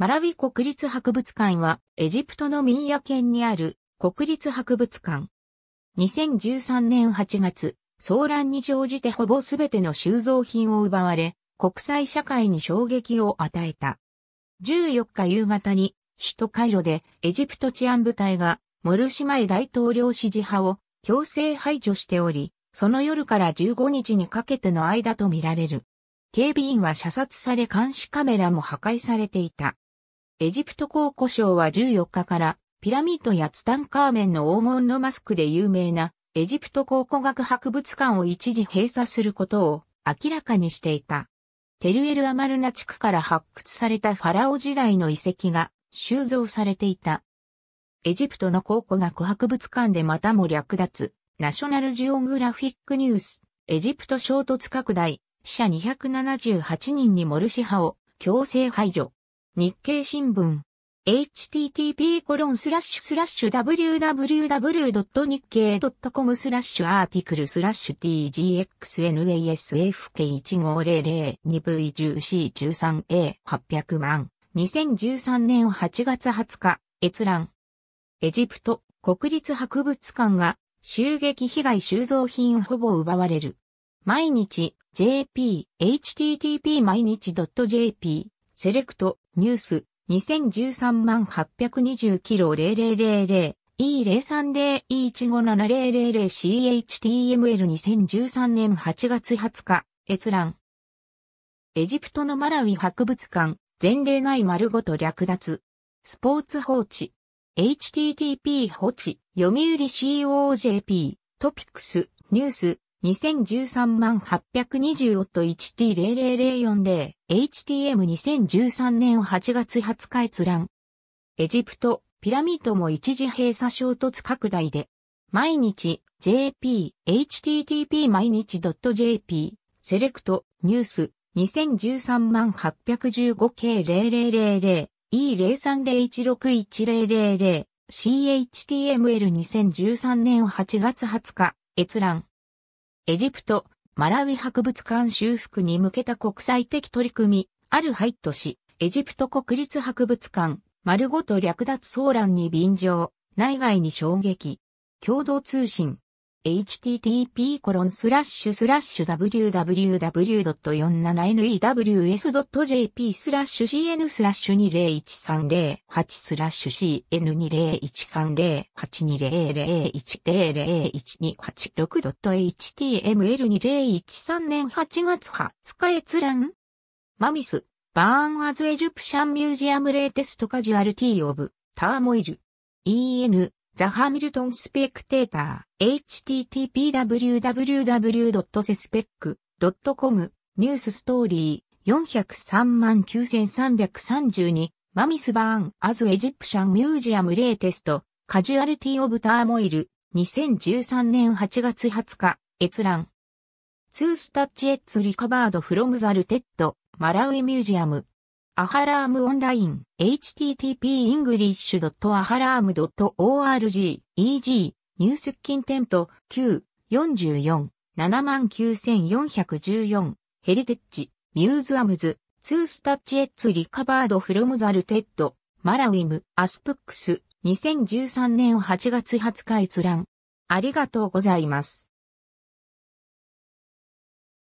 マラウィ国立博物館は、エジプトのミンヤ県にある国立博物館。2013年8月、騒乱に乗じてほぼすべての収蔵品を奪われ、国際社会に衝撃を与えた。14日夕方に、首都カイロでエジプト治安部隊が、モルシマイ大統領支持派を強制排除しており、その夜から15日にかけての間とみられる。警備員は射殺され監視カメラも破壊されていた。エジプト考古省は14日から、ピラミッドやツタンカーメンの黄金のマスクで有名な、エジプト考古学博物館を一時閉鎖することを明らかにしていた。テルエル・アマルナ地区から発掘されたファラオ時代の遺跡が収蔵されていた。エジプトの考古学博物館でまたも略奪、ナショナルジオグラフィックニュース、エジプト衝突拡大、死者278人にモルシ派を強制排除。日経新聞。http://www.nikkei.com コロンススラッシュスラッシュアーティクルスラッシュ tgxnasfk1502v10c13a800 万。2013年8月20日、閲覧。エジプト国立博物館が襲撃被害収蔵品ほぼ奪われる。毎日 jp http 毎日 .jp セレクトニュース、2013万820キロ 0000E030E157000CHTML2013 年8月20日、閲覧。エジプトのマラウィ博物館、前例ない丸ごと略奪。スポーツ放置。http 放置、読売 COJP、トピックス、ニュース、2013万820オ t 0 0 0 4 0 HTM2013 年8月20日閲覧。エジプト、ピラミッドも一時閉鎖衝突拡大で。毎日、JP、http 毎日 .jp、セレクト、ニュース、2013万 815K0000、E030161000、CHTML2013 年8月20日、閲覧。エジプト、マラウィ博物館修復に向けた国際的取り組み、アルハイット氏、エジプト国立博物館、丸ごと略奪騒乱に便乗、内外に衝撃。共同通信、http://www.47news.jp スラッシュ cn スラッシュ2 0 1 3 0 8スラッシュ cn201308200100128.html2013 年8月20日閲覧マミス、バーンアズエジプシャンミュージアムレーテストカジュアルティーオブ、ターモイル。EN、ザ・ハミルトン・スペクテーター。http://www.sespec.com ニュースストーリー4039332マミスバーンアズエジプシャンミュージアムレイテストカジュアルティオブターモイル2013年8月20日閲覧ツースタッチエッツリカバードフロムザルテッドマラウイミュージアムアハラームオンライン http english.aharam.org eg 入出金ント9、44、79414、ヘリテッジ、ミューズアムズ、ツースタッチエッツリカバードフロムザルテッド、マラウィム、アスプックス、2013年8月20日閲覧。ありがとうございます。